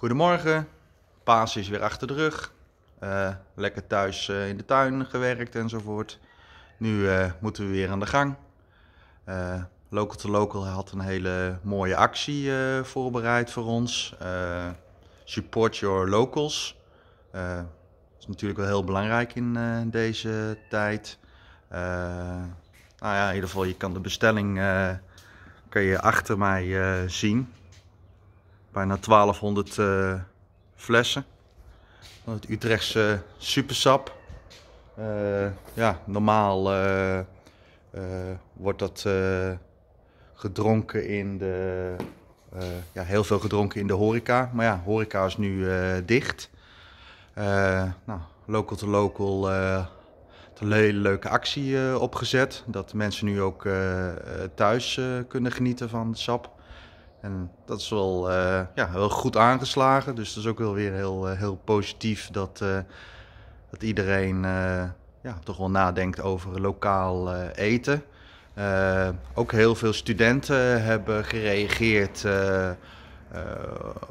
Goedemorgen, paas is weer achter de rug. Eh, lekker thuis eh, in de tuin gewerkt enzovoort. Nu eh, moeten we weer aan de gang. local to Local had een hele mooie actie voorbereid voor ons. support your locals. dat is natuurlijk wel heel belangrijk in deze tijd. nou ja, in ieder geval, je kan de bestelling kan je achter mij zien bijna 1200 eh, flessen van het Utrechtse supersap. Eh, ja, normaal eh, wordt dat gedronken in de... ja, heel veel gedronken in de horeca. Maar ja, horeca is nu dicht. nou, local to local een hele leuke actie opgezet. Dat mensen nu ook thuis kunnen genieten van sap. En dat is wel, uh, ja, wel goed aangeslagen. Dus dat is ook wel weer heel, eh, heel positief dat, eh, dat iedereen ja, toch wel nadenkt over lokaal eten. ook heel veel studenten hebben gereageerd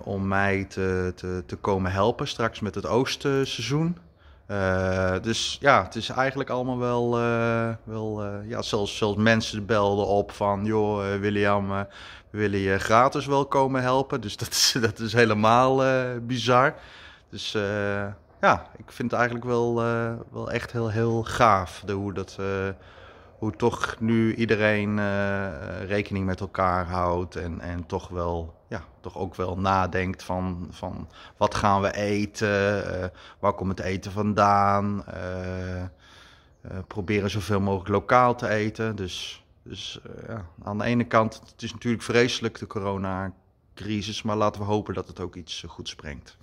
om mij te, te, te komen helpen straks met het Oostseizoen. Eh, dus ja, het is eigenlijk allemaal wel. Uh, wel eh, ja, zelfs, zelfs mensen belden op van: joh, William, willen je gratis wel komen helpen? Dus dat is, dat is helemaal bizar. Dus ja, ik vind het eigenlijk wel, wel echt heel, heel gaaf de, hoe dat. hoe toch nu iedereen rekening met elkaar houdt en, en toch wel ja, toch ook wel nadenkt van, van wat gaan we eten, uh, waar komt het eten vandaan. Eh, eh, proberen zoveel mogelijk lokaal te eten. Dus, dus ja, aan de ene kant, het is natuurlijk vreselijk de coronacrisis, maar laten we hopen dat het ook iets goeds brengt.